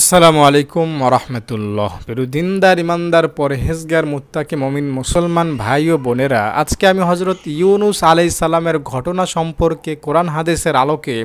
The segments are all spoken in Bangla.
আসসালামু আলাইকুম রহমতুল্লাহ পেরুদিনদার ইমানদার পরহেজগার মুত্তাকে মমিন মুসলমান ভাই ও বোনেরা আজকে আমি হজরত ইউনুস আলাই সালামের ঘটনা সম্পর্কে কোরআন হাদেসের আলোকে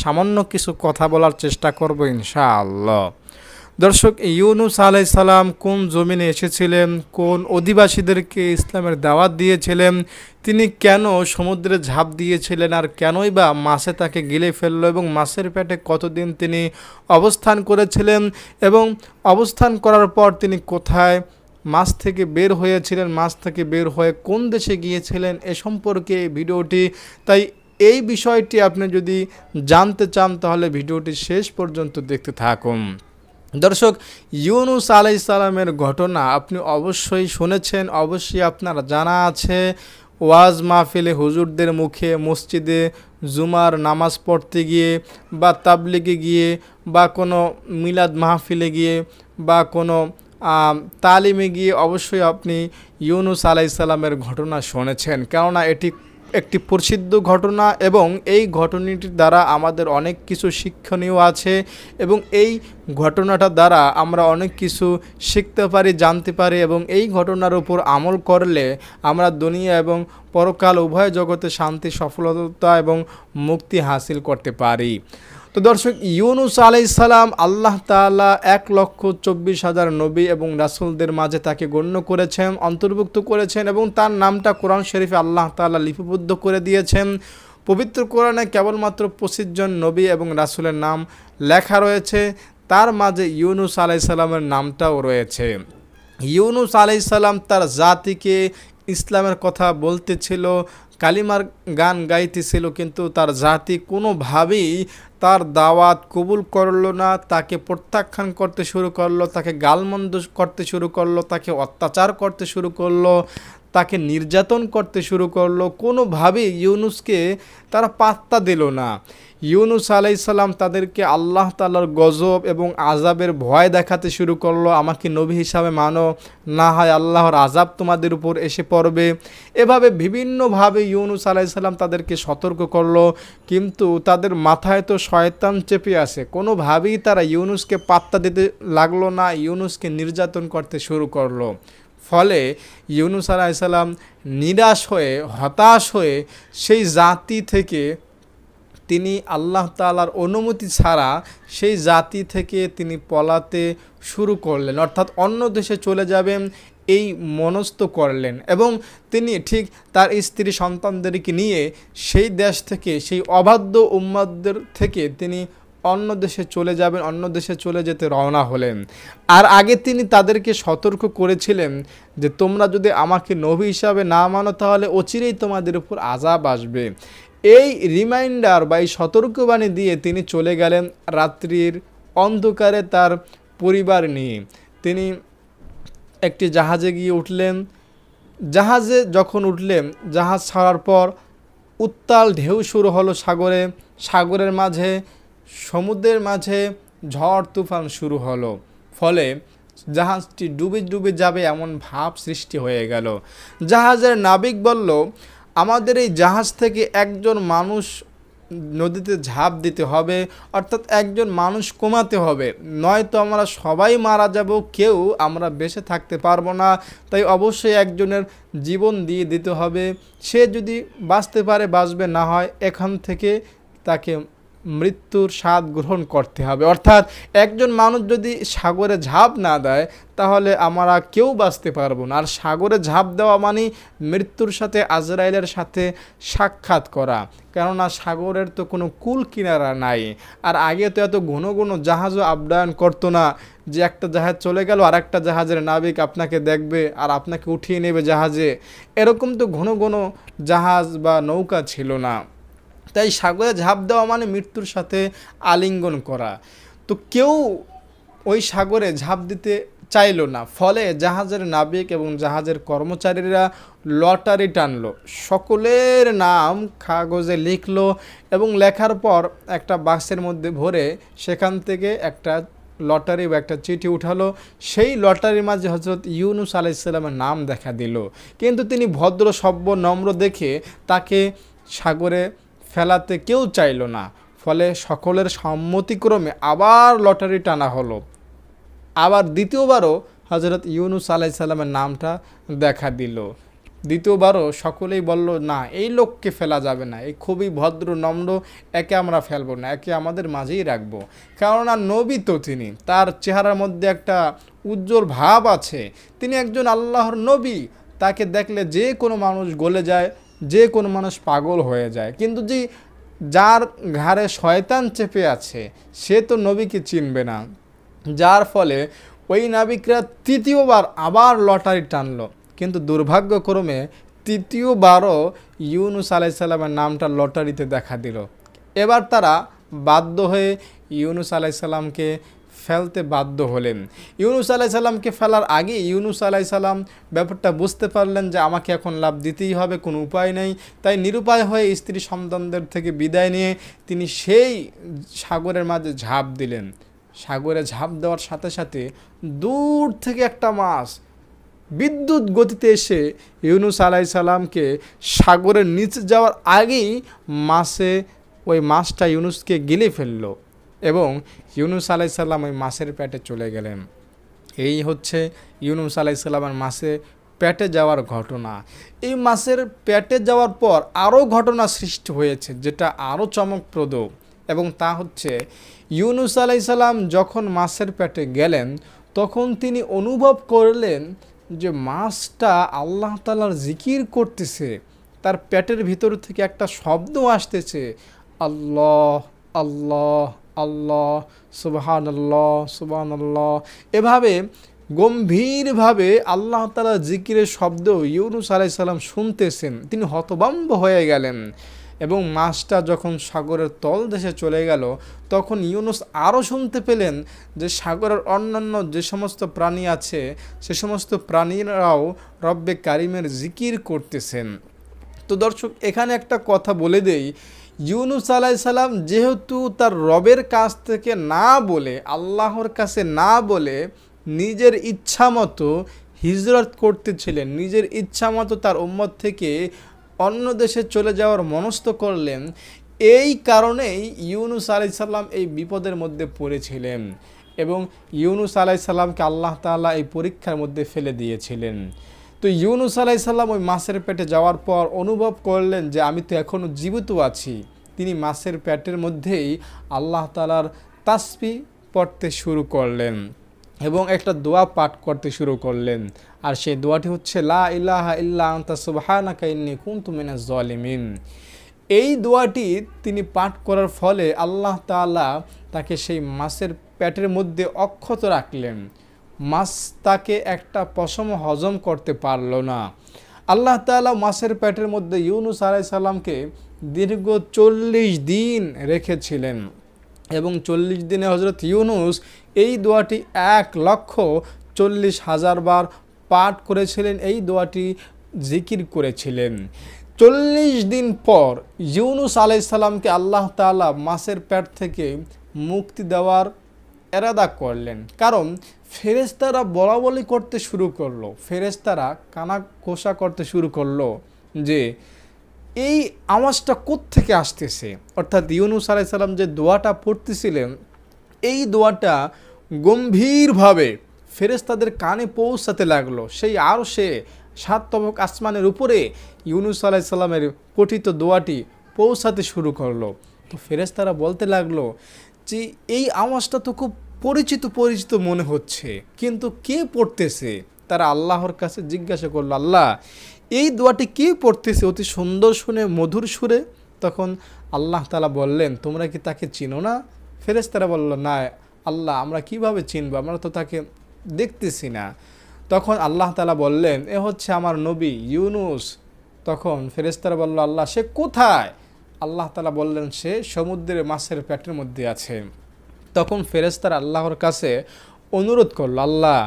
সামান্য কিছু কথা বলার চেষ্টা করব ইনশাআল্লাহ দর্শক ইউনুস সালাম কোন জমিনে এসেছিলেন কোন অধিবাসীদেরকে ইসলামের দাওয়াত দিয়েছিলেন তিনি কেন সমুদ্রে ঝাঁপ দিয়েছিলেন আর কেনই বা মাসে তাকে গিলে ফেললো এবং মাসের পেটে কতদিন তিনি অবস্থান করেছিলেন এবং অবস্থান করার পর তিনি কোথায় মাস থেকে বের হয়েছিলেন মাস থেকে বের হয়ে কোন দেশে গিয়েছিলেন এ সম্পর্কে ভিডিওটি তাই এই বিষয়টি আপনি যদি জানতে চান তাহলে ভিডিওটি শেষ পর্যন্ত দেখতে থাকুন দর্শক ইউনুস আলাই সালামের ঘটনা আপনি অবশ্যই শুনেছেন অবশ্যই আপনার জানা আছে ওয়াজ মাহফিলে হুজুরদের মুখে মসজিদে জুমার নামাজ পড়তে গিয়ে বা তাবলিগে গিয়ে বা কোনো মিলাদ মাহফিলে গিয়ে বা কোনো তালিমে গিয়ে অবশ্যই আপনি ইউনুস আলাইসাল্লামের ঘটনা শুনেছেন কেননা এটি একটি প্রসিদ্ধ ঘটনা এবং এই ঘটনাটির দ্বারা আমাদের অনেক কিছু শিক্ষণীয় আছে এবং এই ঘটনাটা দ্বারা আমরা অনেক কিছু শিখতে পারি জানতে পারি এবং এই ঘটনার উপর আমল করলে আমরা দুনিয়া এবং পরকাল উভয় জগতে শান্তি সফলতা এবং মুক্তি হাসিল করতে পারি তো দর্শক ইউনুস সালাম আল্লাহ তালা এক লক্ষ চব্বিশ হাজার নবী এবং রাসুলদের মাঝে তাকে গণ্য করেছেন অন্তর্ভুক্ত করেছেন এবং তার নামটা কোরআন শরীফে আল্লাহ তালা লিপিবদ্ধ করে দিয়েছেন পবিত্র কোরআনে কেবলমাত্র পঁচিশ জন নবী এবং রাসুলের নাম লেখা রয়েছে তার মাঝে ইউনুস আলাইসাল্লামের নামটাও রয়েছে ইউনুস আলাইসাল্লাম তার জাতিকে ইসলামের কথা বলতেছিল কালিমার গান গাইতেছিল কিন্তু তার জাতি কোনোভাবেই তার দাওয়াত কবুল করল না তাকে প্রত্যাখ্যান করতে শুরু করলো তাকে গালমন্দ করতে শুরু করলো তাকে অত্যাচার করতে শুরু করলো তাকে নির্যাতন করতে শুরু করলো কোনোভাবেই ইউনুসকে তারা পাত্তা দিল না ইউনুস আলাইসাল্লাম তাদেরকে আল্লাহ তালার গজব এবং আজাবের ভয় দেখাতে শুরু করলো আমাকে নবী হিসাবে মানো না হয় আল্লাহর আজাব তোমাদের উপর এসে পড়বে এভাবে বিভিন্নভাবে ইউনুস আলাইসাল্লাম তাদেরকে সতর্ক করলো কিন্তু তাদের মাথায় তো শয়তান চেপে আসে কোনোভাবেই তারা ইউনুসকে পাত্তা দিতে লাগলো না ইউনুসকে নির্যাতন করতে শুরু করলো ফলে ইউনুস আলাইসাল্লাম নিরাশ হয়ে হতাশ হয়ে সেই জাতি থেকে তিনি আল্লাহ তালার অনুমতি ছাড়া সেই জাতি থেকে তিনি পলাতে শুরু করলেন অর্থাৎ অন্য দেশে চলে যাবেন এই মনস্থ করলেন এবং তিনি ঠিক তার স্ত্রী সন্তানদেরকে নিয়ে সেই দেশ থেকে সেই অবাধ্য উম্মাদদের থেকে তিনি অন্য দেশে চলে যাবেন অন্য দেশে চলে যেতে রওনা হলেন আর আগে তিনি তাদেরকে সতর্ক করেছিলেন যে তোমরা যদি আমাকে নবী হিসাবে না মানো তাহলে অচিরেই তোমাদের উপর আজাব আসবে এই রিমাইন্ডার বা এই সতর্কবাণী দিয়ে তিনি চলে গেলেন রাত্রির অন্ধকারে তার পরিবার নিয়ে তিনি একটি জাহাজে গিয়ে উঠলেন জাহাজে যখন উঠলেন জাহাজ ছাড়ার পর উত্তাল ঢেউ শুরু হলো সাগরে সাগরের মাঝে সমুদ্রের মাঝে ঝড় তুফান শুরু হলো ফলে জাহাজটি ডুবে ডুবে যাবে এমন ভাব সৃষ্টি হয়ে গেল জাহাজের নাবিক বলল আমাদের এই জাহাজ থেকে একজন মানুষ নদীতে ঝাঁপ দিতে হবে অর্থাৎ একজন মানুষ কমাতে হবে নয়তো আমরা সবাই মারা যাব কেউ আমরা বেঁচে থাকতে পারবো না তাই অবশ্যই একজনের জীবন দিয়ে দিতে হবে সে যদি বাঁচতে পারে বাঁচবে না হয় এখান থেকে তাকে মৃত্যুর স্বাদ গ্রহণ করতে হবে অর্থাৎ একজন মানুষ যদি সাগরে ঝাঁপ না দেয় তাহলে আমরা কেউ বাঁচতে পারবো না আর সাগরে ঝাঁপ দেওয়া মানে মৃত্যুর সাথে আজরাইলের সাথে সাক্ষাৎ করা কেননা সাগরের তো কোনো কুল কিনারা নাই আর আগে তো এত ঘন ঘন জাহাজও আপডায়ন করতো না যে একটা জাহাজ চলে গেল আর একটা জাহাজের নাবিক আপনাকে দেখবে আর আপনাকে উঠিয়ে নেবে জাহাজে এরকম তো ঘন ঘন জাহাজ বা নৌকা ছিল না তাই সাগরে ঝাঁপ দেওয়া মানে মৃত্যুর সাথে আলিঙ্গন করা তো কেউ ওই সাগরে ঝাঁপ দিতে চাইল না ফলে জাহাজের নাবিক এবং জাহাজের কর্মচারীরা লটারি টানলো সকলের নাম কাগজে লিখল এবং লেখার পর একটা বাক্সের মধ্যে ভরে সেখান থেকে একটা লটারি বা একটা চিঠি উঠালো সেই লটারির মাঝে হজরত ইউনুস আলাইসাল্লামের নাম দেখা দিল কিন্তু তিনি ভদ্র সভ্য নম্র দেখে তাকে সাগরে ফেলাতে কেউ চাইল না ফলে সকলের সম্মতিক্রমে আবার লটারি টানা হলো আবার দ্বিতীয়বারও হজরত ইউনুস সাল্লামের নামটা দেখা দিল দ্বিতীয়বারও সকলেই বলল না এই লোককে ফেলা যাবে না এই খুবই ভদ্র নম্র একে আমরা ফেলবো না একে আমাদের মাঝেই রাখবো কেননা নবী তো তিনি তার চেহারার মধ্যে একটা উজ্জ্বল ভাব আছে তিনি একজন আল্লাহর নবী তাকে দেখলে যে কোনো মানুষ গলে যায় যে কোনো মানুষ পাগল হয়ে যায় কিন্তু যে যার ঘাড়ে শয়তান চেপে আছে সে তো নবীকে চিনবে না যার ফলে ওই নাবিকরা তৃতীয়বার আবার লটারি টানল কিন্তু দুর্ভাগ্যক্রমে তৃতীয়বারও ইউনুস আলাইসাল্লামের নামটা লটারিতে দেখা দিল এবার তারা বাধ্য হয়ে ইউনুস আলাইসাল্লামকে ফেলতে বাধ্য হলেন ইউনুস আলাইসাল্লামকে ফেলার আগে ইউনুস আলাইসাল্লাম ব্যাপারটা বুঝতে পারলেন যে আমাকে এখন লাভ দিতেই হবে কোনো উপায় নেই তাই নিরুপায় হয়ে স্ত্রী সন্তানদের থেকে বিদায় নিয়ে তিনি সেই সাগরের মাঝে ঝাঁপ দিলেন সাগরে ঝাঁপ দেওয়ার সাথে সাথে দূর থেকে একটা মাছ বিদ্যুৎ গতিতে এসে ইউনুস আলাইসাল্লামকে সাগরের নিচে যাওয়ার আগেই মাসে ওই মাছটা ইউনুসকে গিলে ফেললো এবং ইউনুস আলাইসাল্লাম ওই মাসের পেটে চলে গেলেন এই হচ্ছে ইউনুস আলাইসাল্লামের মাসে পেটে যাওয়ার ঘটনা এই মাসের পেটে যাওয়ার পর আরও ঘটনা সৃষ্টি হয়েছে যেটা আরও চমকপ্রদ এবং তা হচ্ছে ইউনুস আলাইসাল্লাম যখন মাসের পেটে গেলেন তখন তিনি অনুভব করলেন যে মাছটা আল্লাহ তালার জিকির করতেছে তার পেটের ভিতর থেকে একটা শব্দ আসতেছে আল্লাহ আল্লাহ আল্লাহ সুবাহান আল্লাহ সুবাহান আল্লাহ এভাবে গম্ভীরভাবে আল্লাহ তালা জিকিরের শব্দ ইউনুস আলাইসাল্লাম শুনতেছেন তিনি হতবম্ব হয়ে গেলেন এবং মাছটা যখন সাগরের তল দেশে চলে গেল তখন ইউনুস আরও শুনতে পেলেন যে সাগরের অন্যান্য যে সমস্ত প্রাণী আছে সে সমস্ত প্রাণীরাও রব্বে কারিমের জিকির করতেছেন তো দর্শক এখানে একটা কথা বলে দেই ইউনুস আলাইসাল্লাম যেহেতু তার রবের কাছ থেকে না বলে আল্লাহর কাছে না বলে নিজের ইচ্ছা মতো হিজরত করতেছিলেন নিজের ইচ্ছা মতো তার উম্মত থেকে অন্য দেশে চলে যাওয়ার মনস্থ করলেন এই কারণেই ইউনুস আলাইসাল্লাম এই বিপদের মধ্যে পড়েছিলেন এবং ইউনুস আলাইসাল্লামকে আল্লাহ তাল্লাহ এই পরীক্ষার মধ্যে ফেলে দিয়েছিলেন তো ইউনুস আলাইসাল্লাম ওই মাসের পেটে যাওয়ার পর অনুভব করলেন যে আমি তো এখনও জীবিত আছি তিনি মাছের প্যাটের মধ্যেই আল্লাহ তালার তাসপি পড়তে শুরু করলেন এবং একটা দোয়া পাঠ করতে শুরু করলেন আর সেই দোয়াটি হচ্ছে লা ইলাহা ইল্লা আন্তা সুবহানাকা জলিমিন এই দোয়াটি তিনি পাঠ করার ফলে আল্লাহ তালা তাকে সেই মাছের প্যাটের মধ্যে অক্ষত রাখলেন মাছ তাকে একটা পশম হজম করতে পারল না আল্লাহ তালা মাছের প্যাটের মধ্যে ইউনুস আলাইসাল্লামকে দীর্ঘ চল্লিশ দিন রেখেছিলেন এবং চল্লিশ দিনে হজরত ইউনুস এই দোয়াটি এক লক্ষ চল্লিশ হাজার বার পাঠ করেছিলেন এই দোয়াটি জিকির করেছিলেন চল্লিশ দিন পর ইউনুস আলাইসাল্লামকে আল্লাহ তালা মাসের পেট থেকে মুক্তি দেওয়ার এরাদা করলেন কারণ ফেরেস্তারা বলাবলি করতে শুরু করলো ফেরেস্তারা কানা কোষা করতে শুরু করলো যে এই আওয়াজটা কোত্থেকে আসতেছে অর্থাৎ ইউনুস আলাইসাল্লাম যে দোয়াটা পড়তেছিলেন এই দোয়াটা গম্ভীরভাবে ফেরেস্তাদের কানে পৌঁছাতে লাগলো সেই আরও সে সাত তবক আসমানের উপরে ইউনুস আলাইসাল্লামের পঠিত দোয়াটি পৌঁছাতে শুরু করলো তো ফেরেস্তারা বলতে লাগলো যে এই আওয়াজটা তো খুব পরিচিত পরিচিত মনে হচ্ছে কিন্তু কে পড়তেছে তারা আল্লাহর কাছে জিজ্ঞাসা করলো আল্লাহ এই দোয়াটি কি পড়তেছে অতি সুন্দর শুনে মধুর সুরে তখন আল্লাহ তালা বললেন তোমরা কি তাকে চিনো না ফেরেস তারা বলল না আল্লাহ আমরা কিভাবে চিনবো আমরা তো তাকে দেখতেছি না তখন আল্লাহ তালা বললেন এ হচ্ছে আমার নবী ইউনুস তখন ফেরেস্তারা বলল আল্লাহ সে কোথায় আল্লাহ তালা বললেন সে সমুদ্রের মাছের প্যাটের মধ্যে আছে তখন ফেরেস্তার আল্লাহর কাছে অনুরোধ করল আল্লাহ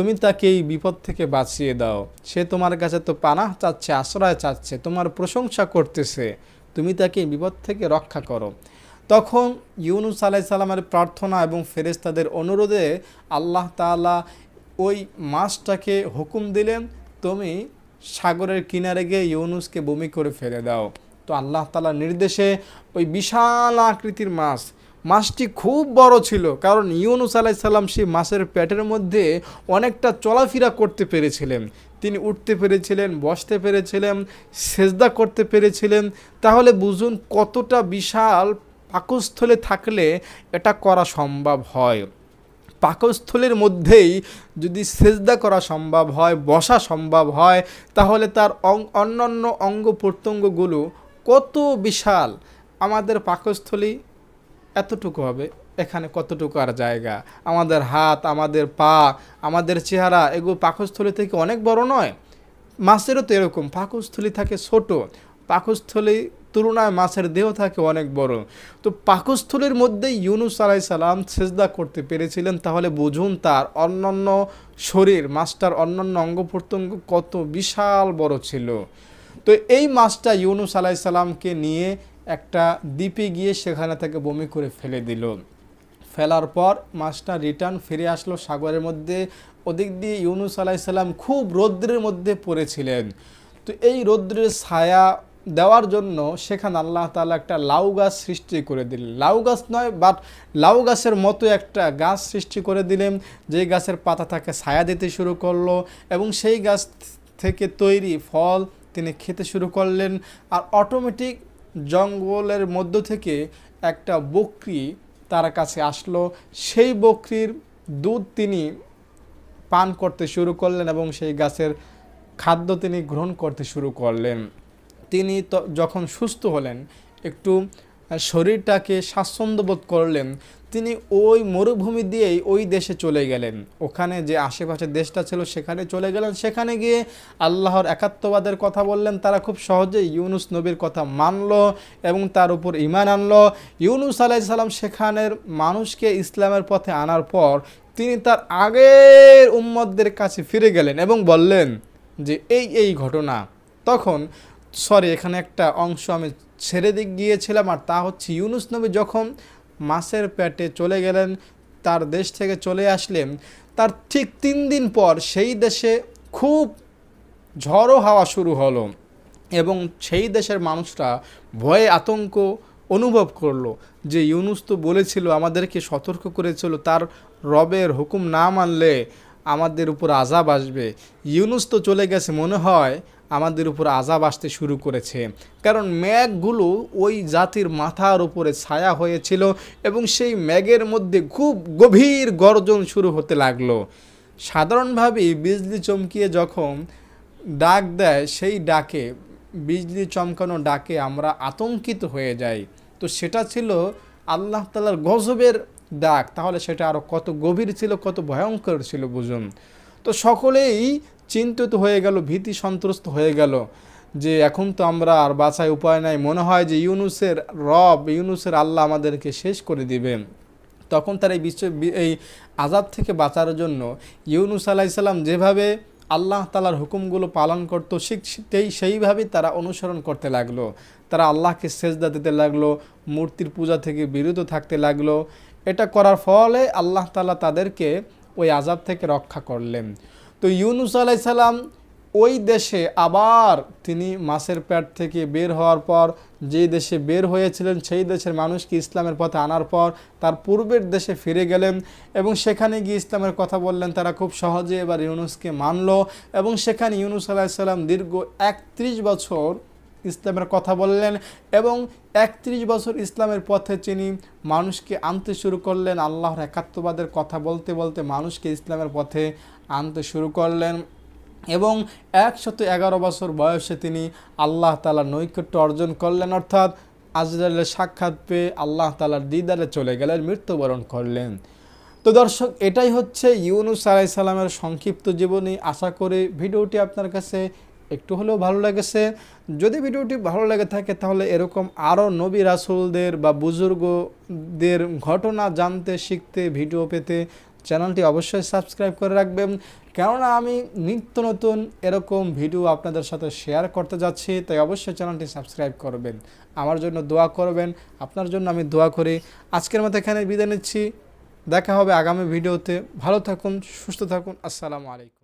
তুমি তাকে এই বিপদ থেকে বাঁচিয়ে দাও সে তোমার কাছে তো পানাহ চাচ্ছে আশ্রয় চাচ্ছে তোমার প্রশংসা করতেছে তুমি তাকে বিপদ থেকে রক্ষা করো তখন ইউনুস আলাই সালামের প্রার্থনা এবং ফেরেস্তাদের অনুরোধে আল্লাহ তালা ওই মাছটাকে হুকুম দিলেন তুমি সাগরের কিনারে গিয়ে ইউনুসকে বমি করে ফেলে দাও তো আল্লাহ তালার নির্দেশে ওই বিশাল আকৃতির মাছ মাছটি খুব বড় ছিল কারণ ইউনুস আলাইসাল্লাম সেই মাছের পেটের মধ্যে অনেকটা চলাফেরা করতে পেরেছিলেন তিনি উঠতে পেরেছিলেন বসতে পেরেছিলেন সেজদা করতে পেরেছিলেন তাহলে বুঝুন কতটা বিশাল পাকস্থলে থাকলে এটা করা সম্ভব হয় পাকস্থলের মধ্যেই যদি সেজদা করা সম্ভব হয় বসা সম্ভব হয় তাহলে তার অন্যান্য অঙ্গ প্রত্যঙ্গগুলো কত বিশাল আমাদের পাকস্থলী এতটুকু হবে এখানে কতটুকু আর জায়গা আমাদের হাত আমাদের পা আমাদের চেহারা এগুলো পাকস্থলী থেকে অনেক বড় নয় মাছেরও তো এরকম পাকস্থলী থাকে ছোট পাকস্থলী তুলনায় মাছের দেহ থাকে অনেক বড় তো পাকস্থলীর মধ্যে ইউনুস আলাই সালাম সেজদা করতে পেরেছিলেন তাহলে বুঝুন তার অন্যান্য শরীর মাছটার অন্যান্য অঙ্গ প্রত্যঙ্গ কত বিশাল বড় ছিল তো এই মাছটা ইউনুস আলাই সালামকে নিয়ে একটা দ্বীপে গিয়ে সেখানে থেকে বমি করে ফেলে দিল ফেলার পর মাছটা রিটার্ন ফিরে আসলো সাগরের মধ্যে ওদিক দিয়ে ইউনুস আলাইসাল্লাম খুব রৌদ্রের মধ্যে পড়েছিলেন তো এই রৌদ্রের ছায়া দেওয়ার জন্য সেখানে আল্লাহ তালা একটা লাউ গাছ সৃষ্টি করে দিলেন লাউ গাছ নয় বাট লাউ গাছের মতো একটা গাছ সৃষ্টি করে দিলেন যেই গাছের পাতা তাকে ছায়া দিতে শুরু করলো এবং সেই গাছ থেকে তৈরি ফল তিনি খেতে শুরু করলেন আর অটোমেটিক জঙ্গলের মধ্য থেকে একটা বকরি তার কাছে আসলো সেই বকরির দুধ তিনি পান করতে শুরু করলেন এবং সেই গাছের খাদ্য তিনি গ্রহণ করতে শুরু করলেন তিনি যখন সুস্থ হলেন একটু শরীরটাকে স্বাচ্ছন্দ্য বোধ করলেন তিনি ওই মরুভূমি দিয়েই ওই দেশে চলে গেলেন ওখানে যে আশেপাশে দেশটা ছিল সেখানে চলে গেলেন সেখানে গিয়ে আল্লাহর একাত্মবাদের কথা বললেন তারা খুব সহজে ইউনুস নবীর কথা মানল এবং তার উপর ইমান আনল ইউনুস আলাইসাল্লাম সেখানের মানুষকে ইসলামের পথে আনার পর তিনি তার আগের উম্মদদের কাছে ফিরে গেলেন এবং বললেন যে এই এই ঘটনা তখন সরি এখানে একটা অংশ আমি ছেড়ে দিক গিয়েছিলাম আর তা হচ্ছে ইউনুস নবী যখন মাছের পেটে চলে গেলেন তার দেশ থেকে চলে আসলেন তার ঠিক তিন দিন পর সেই দেশে খুব ঝড়ো হাওয়া শুরু হলো এবং সেই দেশের মানুষরা ভয়ে আতঙ্ক অনুভব করলো যে ইউনুস তো বলেছিল আমাদেরকে সতর্ক করেছিল তার রবের হুকুম না মানলে আমাদের উপর আজাব আসবে ইউনুস তো চলে গেছে মনে হয় আমাদের উপর আজাব আসতে শুরু করেছে কারণ ম্যাগগুলো ওই জাতির মাথার উপরে ছায়া হয়েছিল এবং সেই ম্যাগের মধ্যে খুব গভীর গর্জন শুরু হতে লাগলো সাধারণভাবেই বিজলি চমকিয়ে যখন ডাক দেয় সেই ডাকে বিজলি চমকানো ডাকে আমরা আতঙ্কিত হয়ে যাই তো সেটা ছিল আল্লাহ তালার গজবের ডাক তাহলে সেটা আরও কত গভীর ছিল কত ভয়ঙ্কর ছিল বুঝুন তো সকলেই চিন্তিত হয়ে গেল ভীতি সন্ত্রস্ত হয়ে গেল যে এখন তো আমরা আর বাঁচায় উপায় নাই মনে হয় যে ইউনুসের রব ইউনুসের আল্লাহ আমাদেরকে শেষ করে দিবেন তখন তার এই বিশ্ব এই আজাব থেকে বাঁচার জন্য ইউনুস আলাইসাল্লাম যেভাবে আল্লাহ তালার হুকুমগুলো পালন করতো সেই সেইভাবেই তারা অনুসরণ করতে লাগলো তারা আল্লাহকে সেজদা দিতে লাগলো মূর্তির পূজা থেকে বিরত থাকতে লাগলো এটা করার ফলে আল্লাহ তালা তাদেরকে ওই আজাব থেকে রক্ষা করলেন তো ইউনুস আলাইসাল্লাম ওই দেশে আবার তিনি মাছের প্যাট থেকে বের হওয়ার পর যে দেশে বের হয়েছিলেন সেই দেশের মানুষকে ইসলামের পথে আনার পর তার পূর্বের দেশে ফিরে গেলেন এবং সেখানে গিয়ে ইসলামের কথা বললেন তারা খুব সহজে এবার ইউনুসকে মানল এবং সেখানে ইউনুস আলাইসাল্লাম দীর্ঘ একত্রিশ বছর ইসলামের কথা বললেন এবং একত্রিশ বছর ইসলামের পথে তিনি মানুষকে আনতে শুরু করলেন আল্লাহর একাত্মবাদের কথা বলতে বলতে মানুষকে ইসলামের পথে আনতে শুরু করলেন এবং একশত এগারো বছর বয়সে তিনি আল্লাহ তালা নৈকট্য অর্জন করলেন অর্থাৎ আজরালের সাক্ষাৎ পেয়ে আল্লাহ তালার দিদারে চলে গেলেন মৃত্যুবরণ করলেন তো দর্শক এটাই হচ্ছে ইউনুস আলাই সালামের সংক্ষিপ্ত জীবনী আশা করে ভিডিওটি আপনার কাছে একটু হলেও ভালো লেগেছে যদি ভিডিওটি ভালো লেগে থাকে তাহলে এরকম আরও নবী রাসুলদের বা বুজুর্গদের ঘটনা জানতে শিখতে ভিডিও পেতে চ্যানেলটি অবশ্যই সাবস্ক্রাইব করে রাখবেন কেননা আমি নিত্য নতুন এরকম ভিডিও আপনাদের সাথে শেয়ার করতে যাচ্ছি তাই অবশ্যই চ্যানেলটি সাবস্ক্রাইব করবেন আমার জন্য দোয়া করবেন আপনার জন্য আমি দোয়া করি আজকের মতো এখানে বিদায় নিচ্ছি দেখা হবে আগামী ভিডিওতে ভালো থাকুন সুস্থ থাকুন আসসালামু আলাইকুম